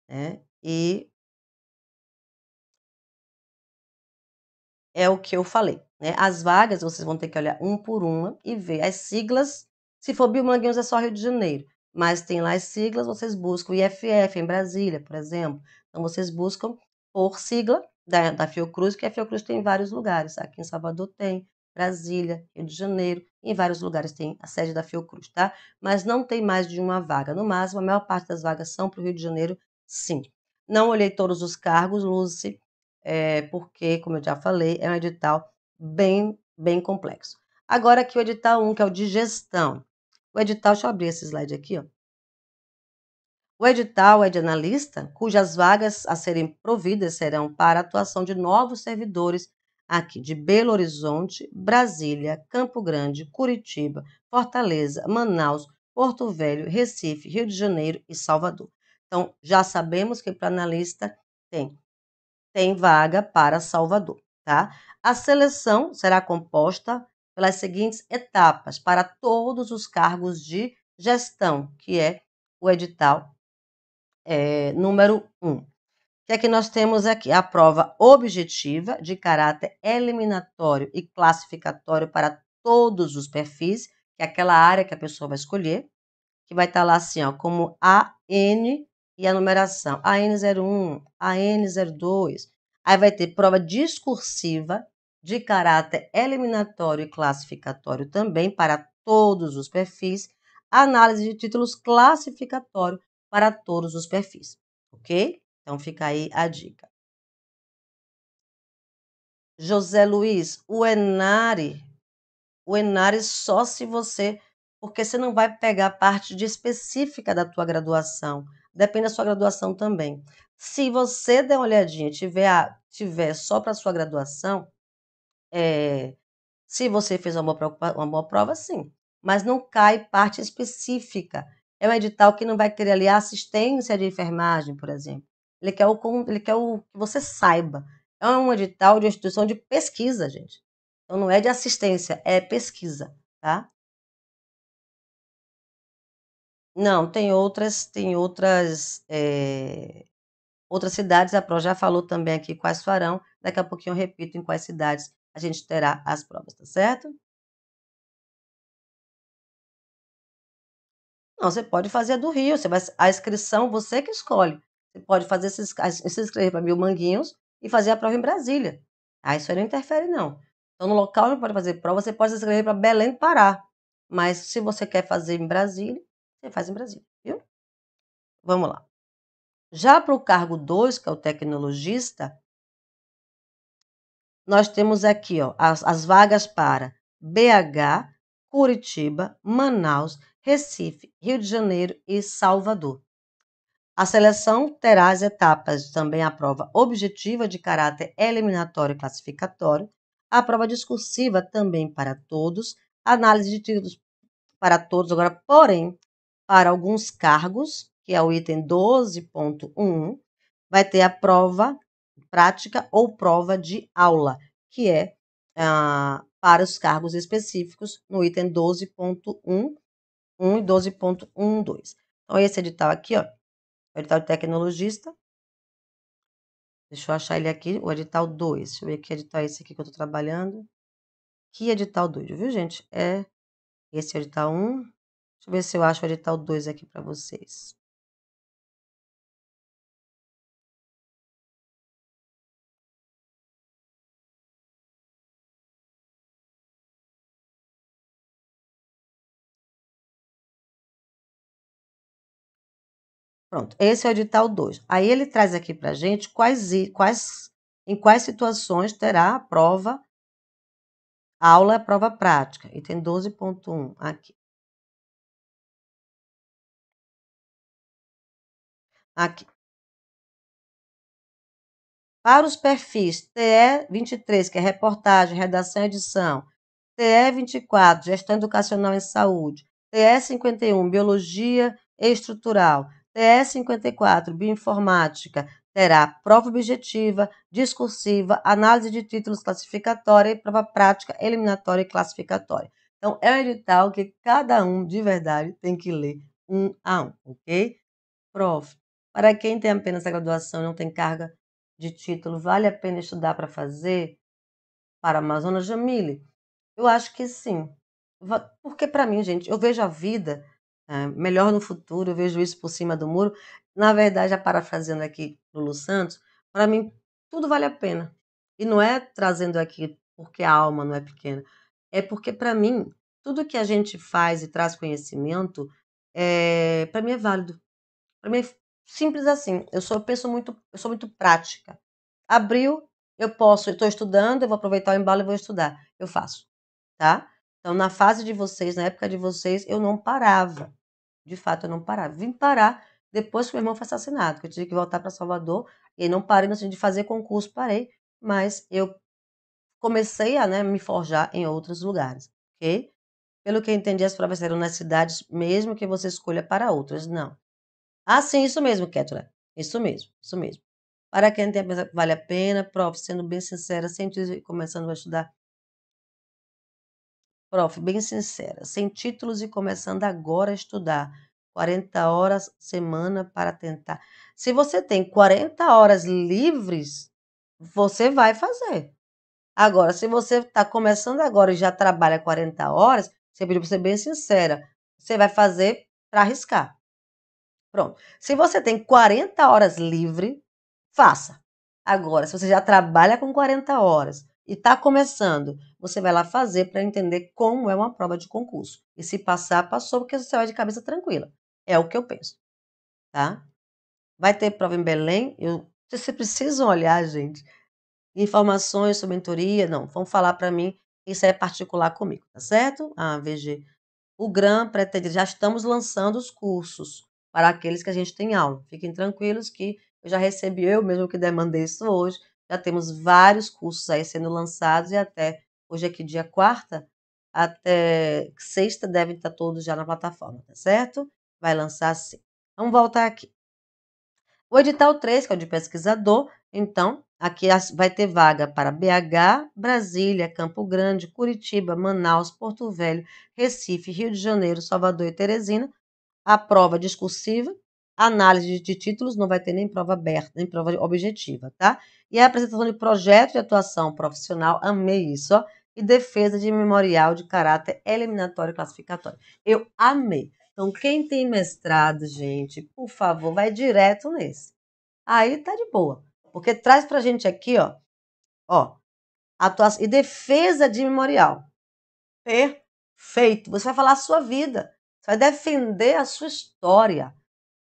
Né? E é o que eu falei. Né? As vagas vocês vão ter que olhar um por uma e ver as siglas. Se for Biomanguinhos é só Rio de Janeiro mas tem lá as siglas, vocês buscam IFF em Brasília, por exemplo. Então vocês buscam por sigla da, da Fiocruz, que a Fiocruz tem em vários lugares. Aqui em Salvador tem, Brasília, Rio de Janeiro, em vários lugares tem a sede da Fiocruz, tá? Mas não tem mais de uma vaga. No máximo, a maior parte das vagas são para o Rio de Janeiro, sim. Não olhei todos os cargos, luce é, porque, como eu já falei, é um edital bem, bem complexo. Agora aqui o edital 1, que é o de gestão. O edital, deixa eu abrir esse slide aqui, ó. O edital é de analista, cujas vagas a serem providas serão para atuação de novos servidores aqui de Belo Horizonte, Brasília, Campo Grande, Curitiba, Fortaleza, Manaus, Porto Velho, Recife, Rio de Janeiro e Salvador. Então, já sabemos que para analista tem tem vaga para Salvador, tá? A seleção será composta pelas seguintes etapas para todos os cargos de gestão, que é o edital eh, é, número 1. Um. é aqui nós temos aqui a prova objetiva de caráter eliminatório e classificatório para todos os perfis, que é aquela área que a pessoa vai escolher, que vai estar tá lá assim, ó, como AN e a numeração, AN01, AN02. Aí vai ter prova discursiva, de caráter eliminatório e classificatório também para todos os perfis, análise de títulos classificatório para todos os perfis, ok? Então fica aí a dica. José Luiz, o Enare, o Enare só se você, porque você não vai pegar a parte de específica da tua graduação, depende da sua graduação também. Se você der uma olhadinha, tiver, tiver só para sua graduação, é, se você fez uma boa, uma boa prova, sim. Mas não cai parte específica. É um edital que não vai querer ali assistência de enfermagem, por exemplo. Ele quer, o, ele quer o que você saiba. É um edital de instituição de pesquisa, gente. Então não é de assistência, é pesquisa, tá? Não, tem outras, tem outras, é, outras cidades. A Pro já falou também aqui quais farão. Daqui a pouquinho eu repito em quais cidades a gente terá as provas, tá certo? Não, você pode fazer do Rio, você vai, a inscrição você que escolhe. Você pode fazer se, inscrever para Mil Manguinhos e fazer a prova em Brasília. Ah, isso aí não interfere, não. Então, no local onde pode fazer prova, você pode se inscrever para Belém do Pará. Mas se você quer fazer em Brasília, você faz em Brasília, viu? Vamos lá. Já para o cargo 2, que é o tecnologista, nós temos aqui ó, as, as vagas para BH, Curitiba, Manaus, Recife, Rio de Janeiro e Salvador. A seleção terá as etapas também a prova objetiva de caráter eliminatório e classificatório, a prova discursiva também para todos, análise de títulos para todos, agora, porém, para alguns cargos, que é o item 12.1, vai ter a prova prática ou prova de aula, que é ah, para os cargos específicos no item 12.1 e 12.12. Então, esse edital aqui, ó, é o edital de tecnologista. Deixa eu achar ele aqui, o edital 2. Deixa eu ver que edital é esse aqui que eu estou trabalhando. Que edital 2, viu, gente? É esse edital 1. Deixa eu ver se eu acho o edital 2 aqui para vocês. Pronto, esse é o edital 2. Aí ele traz aqui para a gente quais, quais, em quais situações terá a prova, a aula é prova prática, e tem 12.1 aqui. Aqui. Para os perfis TE23, que é reportagem, redação e edição, TE24, gestão educacional em saúde, TE51, biologia estrutural, TE 54, Bioinformática, terá prova objetiva, discursiva, análise de títulos classificatória e prova prática, eliminatória e classificatória. Então, é um edital que cada um, de verdade, tem que ler um a um, ok? Prof, para quem tem apenas a graduação e não tem carga de título, vale a pena estudar para fazer? Para a Amazonas Jamile? Eu acho que sim. Porque, para mim, gente, eu vejo a vida é, melhor no futuro, eu vejo isso por cima do muro. Na verdade, já parafraseando aqui Lulu Santos, para mim tudo vale a pena. E não é trazendo aqui porque a alma não é pequena, é porque para mim tudo que a gente faz e traz conhecimento, é, para mim é válido. Para mim é simples assim. Eu sou penso muito, eu sou muito prática. abriu eu posso, estou estudando, eu vou aproveitar o embalo e vou estudar. Eu faço, tá? Então, na fase de vocês, na época de vocês, eu não parava de fato eu não parava. Vim parar depois que meu irmão foi assassinado, que eu tive que voltar para Salvador. E não parei no sentido de fazer concurso, parei, mas eu comecei a né, me forjar em outros lugares, ok? Pelo que eu entendi, as provas eram nas cidades, mesmo que você escolha para outras, não. Ah, sim, isso mesmo, Ketura. Isso mesmo, isso mesmo. Para quem tem a vale a pena, prof, sendo bem sincera, sempre começando a estudar Prof, bem sincera, sem títulos e começando agora a estudar. 40 horas semana para tentar. Se você tem 40 horas livres, você vai fazer. Agora, se você está começando agora e já trabalha 40 horas, você pediu para ser bem sincera, você vai fazer para arriscar. Pronto. Se você tem 40 horas livre, faça. Agora, se você já trabalha com 40 horas e está começando, você vai lá fazer para entender como é uma prova de concurso. E se passar, passou, porque você vai de cabeça tranquila. É o que eu penso. Tá? Vai ter prova em Belém. Eu, vocês precisam olhar, gente, informações sobre mentoria. Não, vão falar para mim. Isso é particular comigo, tá certo? A VG. O GRAM pretende. Já estamos lançando os cursos para aqueles que a gente tem aula. Fiquem tranquilos que eu já recebi, eu mesmo que demandei isso hoje, já temos vários cursos aí sendo lançados e até hoje aqui dia quarta, até sexta devem estar todos já na plataforma, tá certo? Vai lançar sim. Vamos voltar aqui. O edital 3, que é o de pesquisador, então, aqui vai ter vaga para BH, Brasília, Campo Grande, Curitiba, Manaus, Porto Velho, Recife, Rio de Janeiro, Salvador e Teresina. A prova discursiva análise de títulos, não vai ter nem prova aberta, nem prova objetiva, tá? E a apresentação de projeto de atuação profissional, amei isso, ó, e defesa de memorial de caráter eliminatório e classificatório. Eu amei. Então, quem tem mestrado, gente, por favor, vai direto nesse. Aí tá de boa. Porque traz pra gente aqui, ó, ó, atuação e defesa de memorial. Perfeito. Você vai falar a sua vida. Você vai defender a sua história.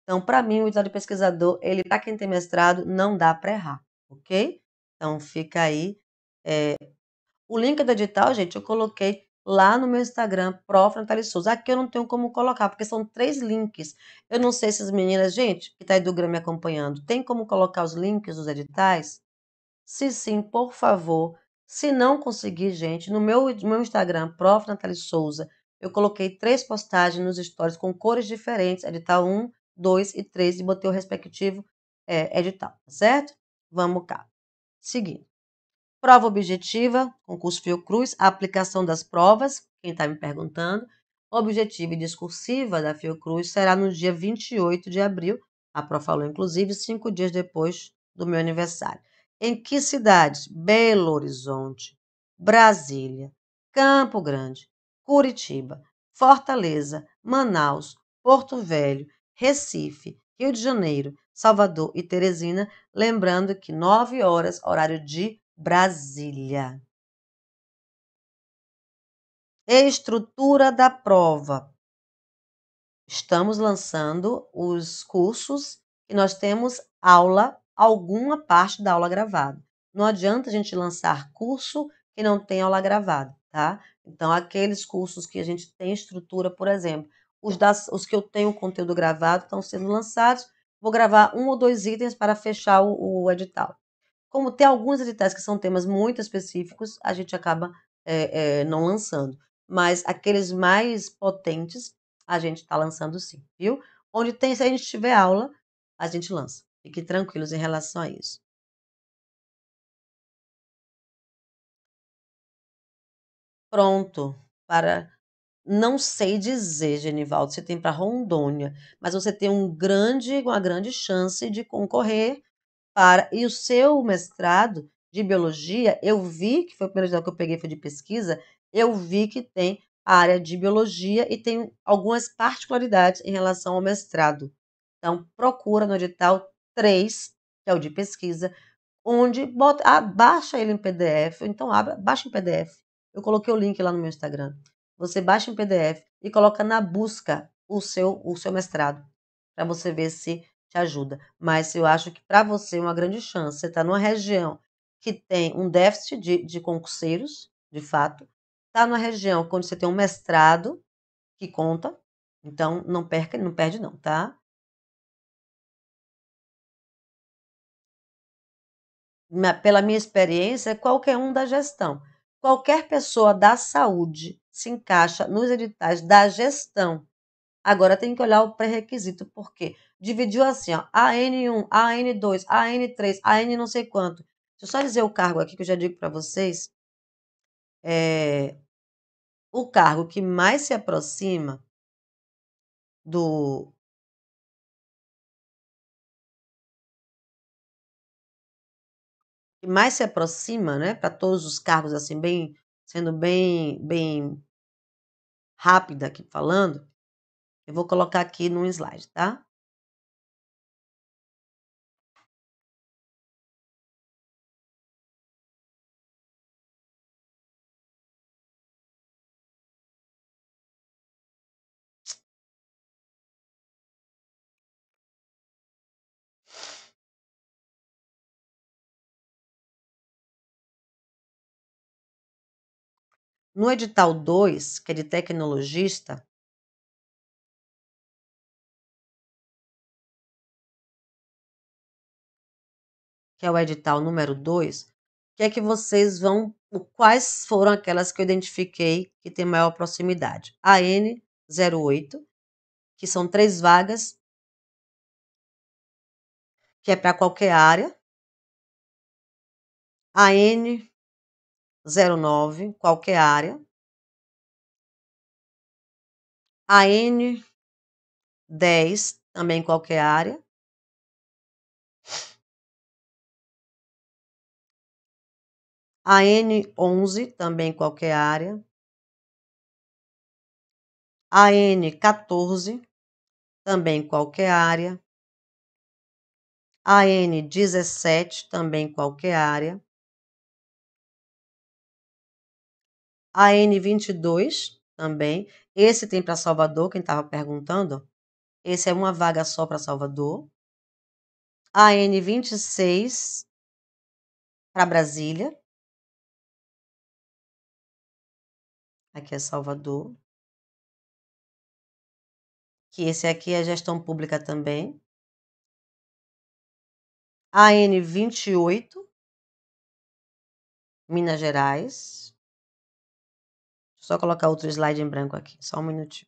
Então, para mim, o de pesquisador, ele para tá quem tem mestrado, não dá para errar, ok? Então, fica aí. É... O link do edital, gente, eu coloquei lá no meu Instagram, Prof. Natália Souza. Aqui eu não tenho como colocar, porque são três links. Eu não sei se as meninas, gente, que está aí do Gram me acompanhando, tem como colocar os links dos editais? Se sim, por favor. Se não conseguir, gente, no meu, meu Instagram, Prof. Natália Souza, eu coloquei três postagens nos stories com cores diferentes, edital 1, 2 e 3 e botei o respectivo é, edital, tá certo? Vamos cá. Seguindo. Prova objetiva, concurso Fiocruz, aplicação das provas, quem está me perguntando. Objetiva e discursiva da Fiocruz será no dia 28 de abril, a prova falou, inclusive, cinco dias depois do meu aniversário. Em que cidades? Belo Horizonte, Brasília, Campo Grande, Curitiba, Fortaleza, Manaus, Porto Velho, Recife, Rio de Janeiro, Salvador e Teresina, lembrando que 9 horas, horário de Brasília. Estrutura da prova. Estamos lançando os cursos e nós temos aula, alguma parte da aula gravada. Não adianta a gente lançar curso que não tem aula gravada, tá? Então, aqueles cursos que a gente tem estrutura, por exemplo, os, das, os que eu tenho conteúdo gravado estão sendo lançados. Vou gravar um ou dois itens para fechar o, o edital. Como tem alguns editais que são temas muito específicos, a gente acaba é, é, não lançando. Mas aqueles mais potentes, a gente está lançando sim, viu? Onde tem, se a gente tiver aula, a gente lança. Fiquem tranquilos em relação a isso. Pronto para não sei dizer, Genivaldo, se tem para Rondônia, mas você tem um grande, uma grande chance de concorrer para. E o seu mestrado de biologia, eu vi, que foi o primeiro que eu peguei, foi de pesquisa, eu vi que tem a área de biologia e tem algumas particularidades em relação ao mestrado. Então, procura no edital 3, que é o de pesquisa, onde bota, ah, baixa ele em PDF, então abra, baixa em PDF. Eu coloquei o link lá no meu Instagram. Você baixa em PDF e coloca na busca o seu, o seu mestrado, para você ver se te ajuda. Mas eu acho que para você é uma grande chance. Você está numa região que tem um déficit de, de concurseiros, de fato, está numa região onde você tem um mestrado que conta, então não perca, não perde não, tá? pela minha experiência, qualquer um da gestão. Qualquer pessoa da saúde se encaixa nos editais da gestão. Agora tem que olhar o pré-requisito, porque dividiu assim, ó, AN1, AN2, AN3, AN não sei quanto. Deixa eu só dizer o cargo aqui que eu já digo para vocês. É, o cargo que mais se aproxima do que mais se aproxima, né, para todos os cargos assim bem sendo bem, bem rápida aqui falando, eu vou colocar aqui num slide, tá? No edital 2, que é de tecnologista, que é o edital número 2, que é que vocês vão, quais foram aquelas que eu identifiquei que tem maior proximidade? A N08, que são três vagas, que é para qualquer área. A N 09, qualquer área. A N 10, também qualquer área. A N11, também qualquer área. A N14, também qualquer área. A N17, também qualquer área. A N22 também. Esse tem para Salvador, quem estava perguntando. Esse é uma vaga só para Salvador. A N26 para Brasília. Aqui é Salvador. Que esse aqui é gestão pública também. A N28 Minas Gerais. Só colocar outro slide em branco aqui, só um minutinho.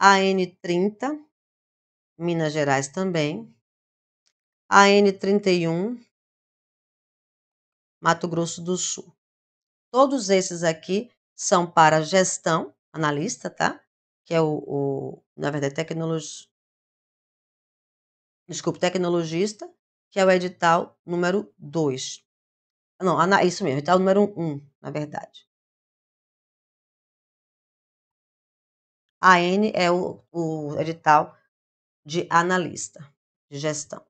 A N30, Minas Gerais também. A N31, Mato Grosso do Sul. Todos esses aqui são para gestão, analista, tá? Que é o, o na verdade, tecnologia, desculpe, tecnologista, que é o edital número 2. Não, é isso mesmo, edital número 1, um, na verdade. A N é o, o edital de analista, de gestão.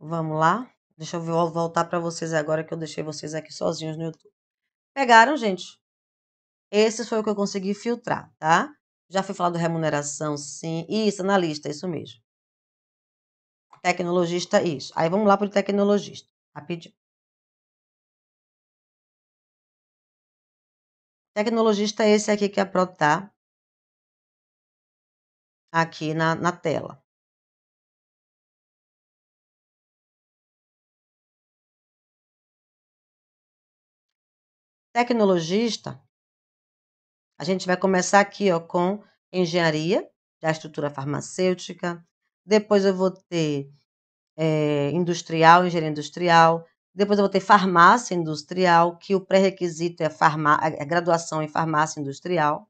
Vamos lá. Deixa eu voltar para vocês agora que eu deixei vocês aqui sozinhos no YouTube. Pegaram, gente? Esse foi o que eu consegui filtrar, tá? Já foi falado remuneração, sim. Isso, analista, isso mesmo. Tecnologista, isso. Aí vamos lá para o tecnologista, rapidinho. Tecnologista é esse aqui que a é Pro tá aqui na, na tela. Tecnologista a gente vai começar aqui ó, com engenharia da estrutura farmacêutica, depois eu vou ter é, industrial, engenharia industrial, depois eu vou ter farmácia industrial, que o pré-requisito é farma, a é, é graduação em farmácia industrial.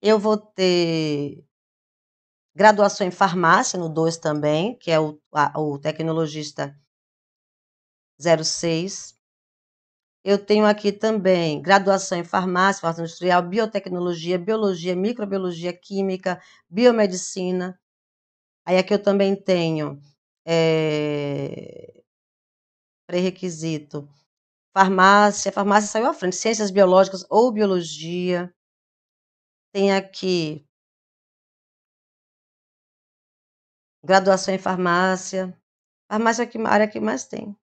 Eu vou ter graduação em farmácia no 2 também, que é o, a, o tecnologista 06. Eu tenho aqui também graduação em farmácia, farmácia industrial, biotecnologia, biologia, microbiologia, química, biomedicina. Aí aqui eu também tenho é, pré-requisito. Farmácia, farmácia saiu à frente, ciências biológicas ou biologia. Tem aqui graduação em farmácia. Farmácia é a área que mais tem.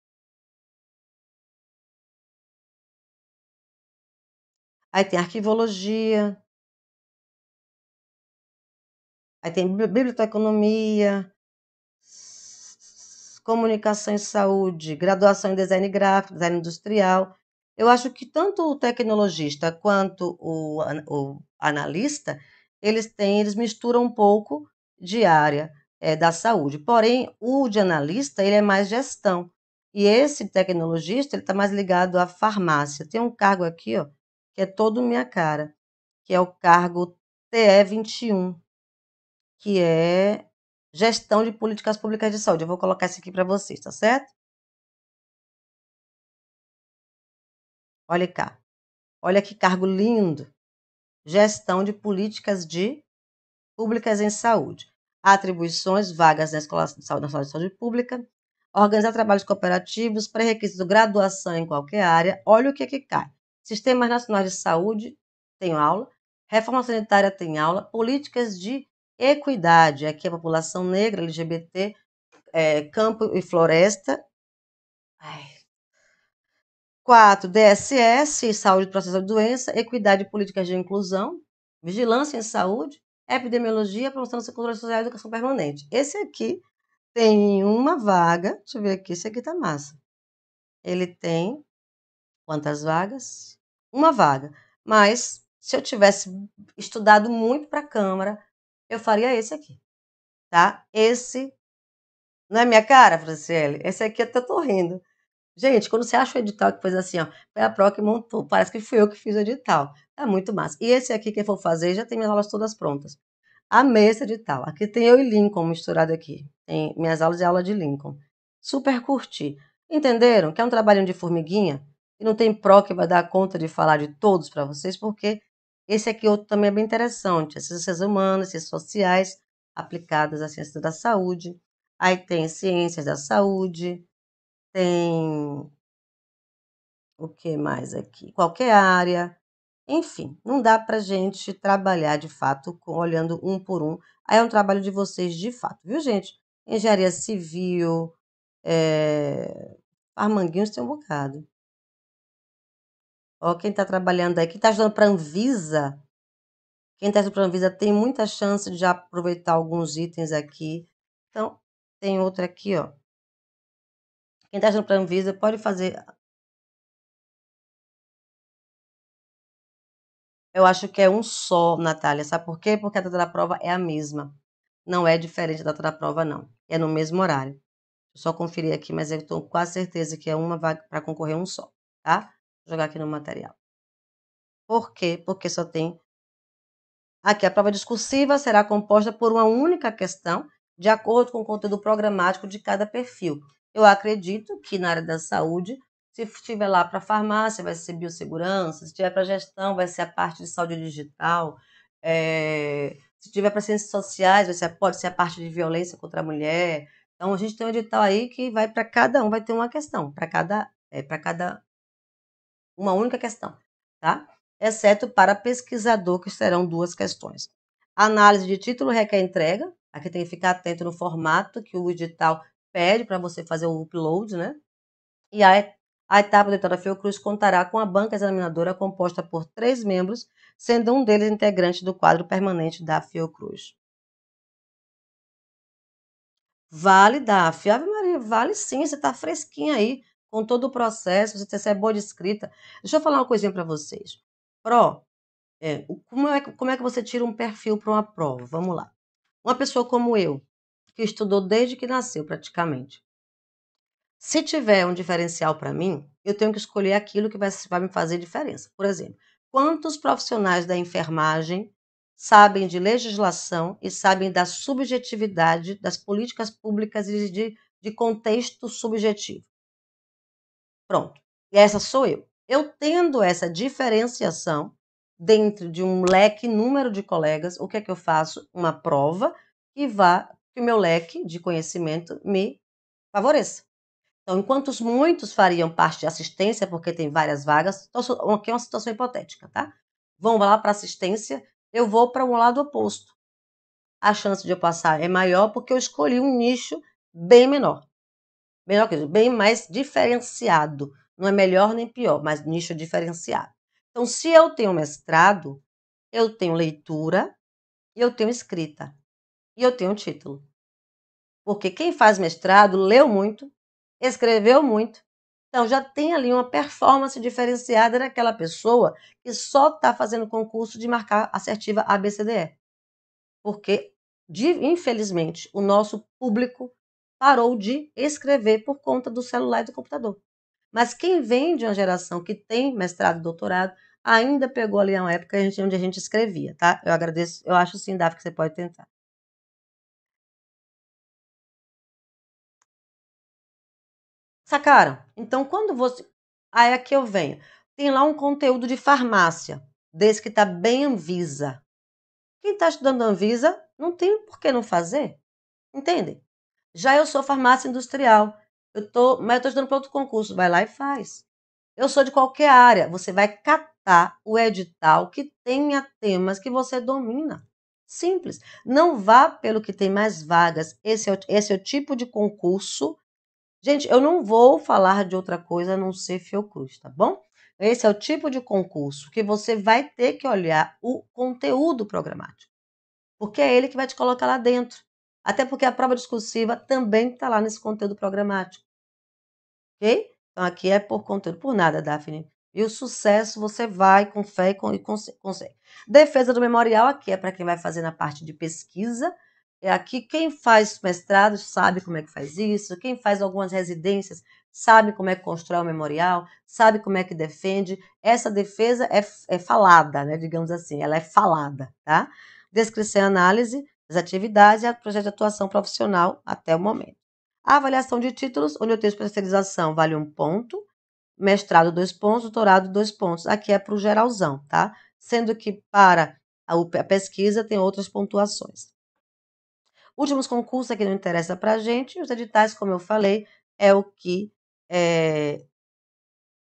Aí tem arquivologia. Aí tem biblioteconomia, comunicação e saúde, graduação em design gráfico, design industrial. Eu acho que tanto o tecnologista quanto o, o analista, eles têm, eles misturam um pouco de área é, da saúde. Porém, o de analista, ele é mais gestão. E esse tecnologista, ele está mais ligado à farmácia. Tem um cargo aqui, ó, que é todo minha cara, que é o cargo TE21, que é Gestão de Políticas Públicas de Saúde. Eu vou colocar isso aqui para vocês, tá certo? Olha cá. Olha que cargo lindo. Gestão de políticas de públicas em saúde. Atribuições, vagas na Escola de Saúde de Saúde Pública, organizar trabalhos cooperativos, pré-requisito graduação em qualquer área. Olha o que é que cai. Sistemas Nacionais de Saúde, tenho aula. Reforma Sanitária, tem aula. Políticas de Equidade, aqui a população negra, LGBT, é, eh, campo e floresta. Ai. Quatro, DSS, saúde, processo de doença, equidade e políticas de inclusão, vigilância em saúde, epidemiologia, promoção do controle social e educação permanente. Esse aqui tem uma vaga, deixa eu ver aqui, esse aqui tá massa. Ele tem quantas vagas? uma vaga. Mas se eu tivesse estudado muito para a Câmara, eu faria esse aqui, tá? Esse não é minha cara, Franciele? Esse aqui até tô rindo. Gente, quando você acha o edital que fez assim, ó, foi a Pro que montou, parece que fui eu que fiz o edital. É muito massa. E esse aqui, eu for fazer, já tem minhas aulas todas prontas. Amei esse edital. Aqui tem eu e Lincoln misturado aqui. Tem minhas aulas e aula de Lincoln. Super curti. Entenderam que é um trabalhinho de formiguinha? E não tem pró que vai dar conta de falar de todos para vocês, porque esse aqui outro também é bem interessante. As ciências humanas, ciências sociais, aplicadas à ciência da saúde. Aí tem ciências da saúde, tem o que mais aqui? Qualquer área. Enfim, não dá para gente trabalhar de fato com, olhando um por um. Aí é um trabalho de vocês de fato, viu, gente? Engenharia civil, é... Armanguinhos tem um bocado. Ó, quem está trabalhando aí, quem está ajudando para a Anvisa, quem está ajudando para a Anvisa tem muita chance de já aproveitar alguns itens aqui. Então, tem outra aqui, ó. Quem está ajudando para a Anvisa pode fazer... Eu acho que é um só, Natália. Sabe por quê? Porque a data da prova é a mesma. Não é diferente da data da prova, não. É no mesmo horário. Eu só conferir aqui, mas eu estou quase certeza que é uma vaga para concorrer um só, tá? jogar aqui no material. Por quê? Porque só tem. Aqui, a prova discursiva será composta por uma única questão, de acordo com o conteúdo programático de cada perfil. Eu acredito que na área da saúde, se estiver lá para farmácia, vai ser biossegurança, se estiver para gestão, vai ser a parte de saúde digital, é... se tiver para ciências sociais, vai ser, pode ser a parte de violência contra a mulher. Então, a gente tem um edital aí que vai para cada um, vai ter uma questão, para cada, é, cada uma única questão, tá? Exceto para pesquisador, que serão duas questões. análise de título requer entrega. Aqui tem que ficar atento no formato que o edital pede para você fazer o upload, né? E a, a etapa do edital Fiocruz contará com a banca examinadora composta por três membros, sendo um deles integrante do quadro permanente da Fiocruz. Vale, DAF. Ave Maria, vale sim, você está fresquinha aí com todo o processo, você recebe boa de escrita. Deixa eu falar uma coisinha para vocês. Pro, é, como, é, como é que você tira um perfil para uma prova? Vamos lá. Uma pessoa como eu, que estudou desde que nasceu praticamente. Se tiver um diferencial para mim, eu tenho que escolher aquilo que vai, vai me fazer diferença. Por exemplo, quantos profissionais da enfermagem sabem de legislação e sabem da subjetividade das políticas públicas e de, de contexto subjetivo? Pronto. e Essa sou eu. Eu tendo essa diferenciação dentro de um leque número de colegas, o que é que eu faço? Uma prova que vá que o meu leque de conhecimento me favoreça. Então, enquanto os muitos fariam parte de assistência, porque tem várias vagas, aqui é uma situação hipotética, tá? Vão lá para assistência, eu vou para um lado oposto. A chance de eu passar é maior porque eu escolhi um nicho bem menor melhor que bem mais diferenciado. Não é melhor nem pior, mas nicho diferenciado. Então, se eu tenho mestrado, eu tenho leitura e eu tenho escrita e eu tenho título. Porque quem faz mestrado leu muito, escreveu muito, então já tem ali uma performance diferenciada daquela pessoa que só está fazendo concurso de marcar assertiva ABCDE. Porque, infelizmente, o nosso público parou de escrever por conta do celular e do computador. Mas quem vem de uma geração que tem mestrado e doutorado ainda pegou ali uma época onde a gente escrevia, tá? Eu agradeço, eu acho sim, Davi, que você pode tentar. Sacaram? Então, quando você. Aí aqui é eu venho. Tem lá um conteúdo de farmácia, desse que está bem Anvisa. Quem está estudando Anvisa não tem por que não fazer. Entendem? Já eu sou farmácia industrial. Eu tô, mas eu estou estudando para outro concurso. Vai lá e faz. Eu sou de qualquer área. Você vai catar o edital que tenha temas que você domina. Simples. Não vá pelo que tem mais vagas. Esse é, esse é o tipo de concurso. Gente, eu não vou falar de outra coisa a não ser Fiocruz, tá bom? Esse é o tipo de concurso que você vai ter que olhar o conteúdo programático, porque é ele que vai te colocar lá dentro. Até porque a prova discursiva também está lá nesse conteúdo programático. Ok? Então aqui é por conteúdo, por nada, Daphne. E o sucesso você vai com fé e consegue. Defesa do memorial aqui é para quem vai fazer na parte de pesquisa. É aqui quem faz mestrado sabe como é que faz isso, quem faz algumas residências sabe como é que constrói o memorial, sabe como é que defende. Essa defesa é, é falada, né? Digamos assim, ela é falada, tá? Descrição e análise as atividades e a projeto de atuação profissional até o momento. A avaliação de títulos, onde eu tenho especialização, vale um ponto, mestrado, dois pontos, doutorado, dois pontos. Aqui é para o geralzão, tá? Sendo que para a pesquisa tem outras pontuações. Últimos concursos aqui não interessa para a gente, os editais, como eu falei, é o que. É...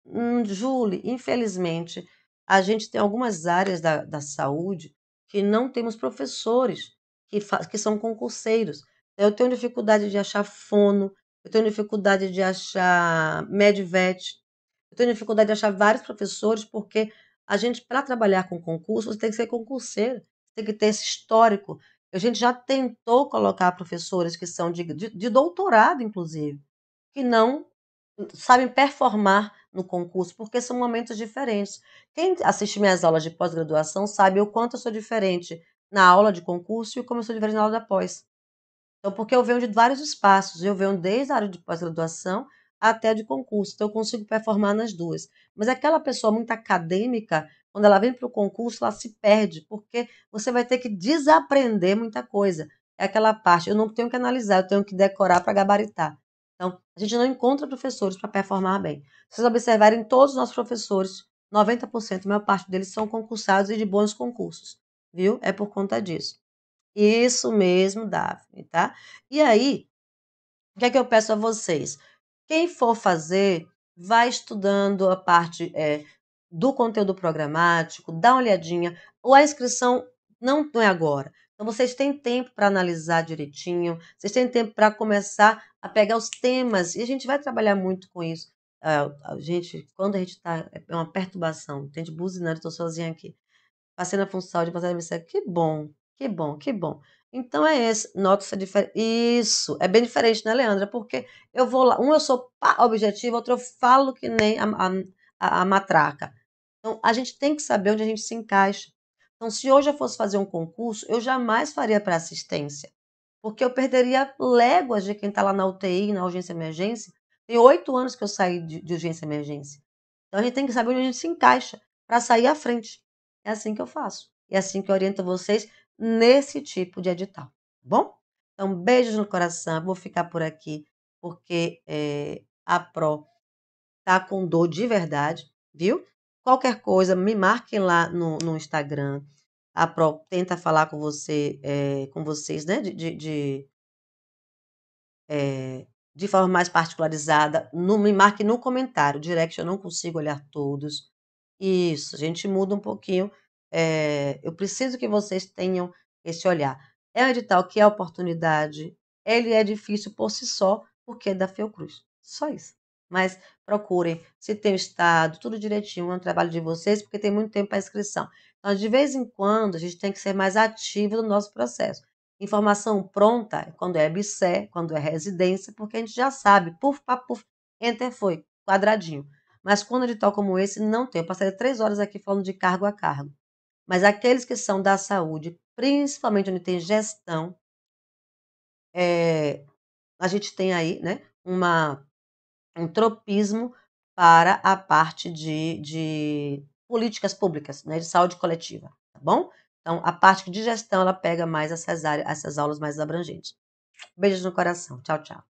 Hum, Julie, infelizmente, a gente tem algumas áreas da, da saúde que não temos professores que, que são concurseiros. Eu tenho dificuldade de achar fono, eu tenho dificuldade de achar medvet, eu tenho dificuldade de achar vários professores, porque a gente, para trabalhar com concurso, você tem que ser concurseiro, tem que ter esse histórico. A gente já tentou colocar professores que são de, de, de doutorado, inclusive, que não sabem performar no concurso, porque são momentos diferentes. Quem assiste minhas aulas de pós-graduação sabe o quanto eu sou diferente na aula de concurso e o começou de vez na aula da pós. Então, porque eu venho de vários espaços, eu venho desde a área de pós-graduação até de concurso, então eu consigo performar nas duas. Mas aquela pessoa muito acadêmica, quando ela vem para o concurso, ela se perde, porque você vai ter que desaprender muita coisa. É aquela parte, eu não tenho que analisar, eu tenho que decorar para gabaritar. Então, a gente não encontra professores para performar bem. Se vocês observarem, todos os nossos professores, 90%, a maior parte deles são concursados e de bons concursos viu? É por conta disso. Isso mesmo, Daphne, tá? E aí, o que é que eu peço a vocês? Quem for fazer, vai estudando a parte é, do conteúdo programático, dá uma olhadinha, ou a inscrição não, não é agora. Então, vocês têm tempo para analisar direitinho, vocês têm tempo para começar a pegar os temas, e a gente vai trabalhar muito com isso. Ah, a gente, quando a gente está. É uma perturbação, tem de buzinando, estou sozinha aqui passei na função de passar na que bom, que bom, que bom. Então é esse, nota-se diferença. Isso, é bem diferente, né, Leandra? Porque eu vou lá, um eu sou objetivo, outro eu falo que nem a, a, a matraca. Então a gente tem que saber onde a gente se encaixa. Então, se hoje eu fosse fazer um concurso, eu jamais faria para assistência, porque eu perderia léguas de quem está lá na UTI, na urgência emergência. Tem oito anos que eu saí de, de urgência emergência. Então, a gente tem que saber onde a gente se encaixa para sair à frente. É assim que eu faço. E é assim que eu oriento vocês nesse tipo de edital, tá bom? Então, beijos no coração. Vou ficar por aqui, porque é, a Pro tá com dor de verdade, viu? Qualquer coisa, me marquem lá no, no Instagram. A Pro tenta falar com você, é, com vocês, né? De, de, de, é, de forma mais particularizada. No, me marque no comentário. Direct eu não consigo olhar todos. Isso, a gente muda um pouquinho. Eh, eu preciso que vocês tenham esse olhar. É um edital que é oportunidade, ele é difícil por si só, porque é da Fiocruz. Só isso. Mas procurem, se tem o estado, tudo direitinho, é um trabalho de vocês, porque tem muito tempo para inscrição. Então, de vez em quando, a gente tem que ser mais ativo no nosso processo. Informação pronta é quando é BSE, quando é residência, porque a gente já sabe, puf, papuf, enter foi, quadradinho. Mas quando edital como esse, não tem. Eu passaria três horas aqui falando de cargo a cargo. Mas aqueles que são da saúde, principalmente onde tem gestão, é, a gente tem aí né, uma, um tropismo para a parte de, de políticas públicas, né, de saúde coletiva, tá bom? Então, a parte de gestão, ela pega mais essas, áreas, essas aulas mais abrangentes. Beijos no coração. Tchau, tchau.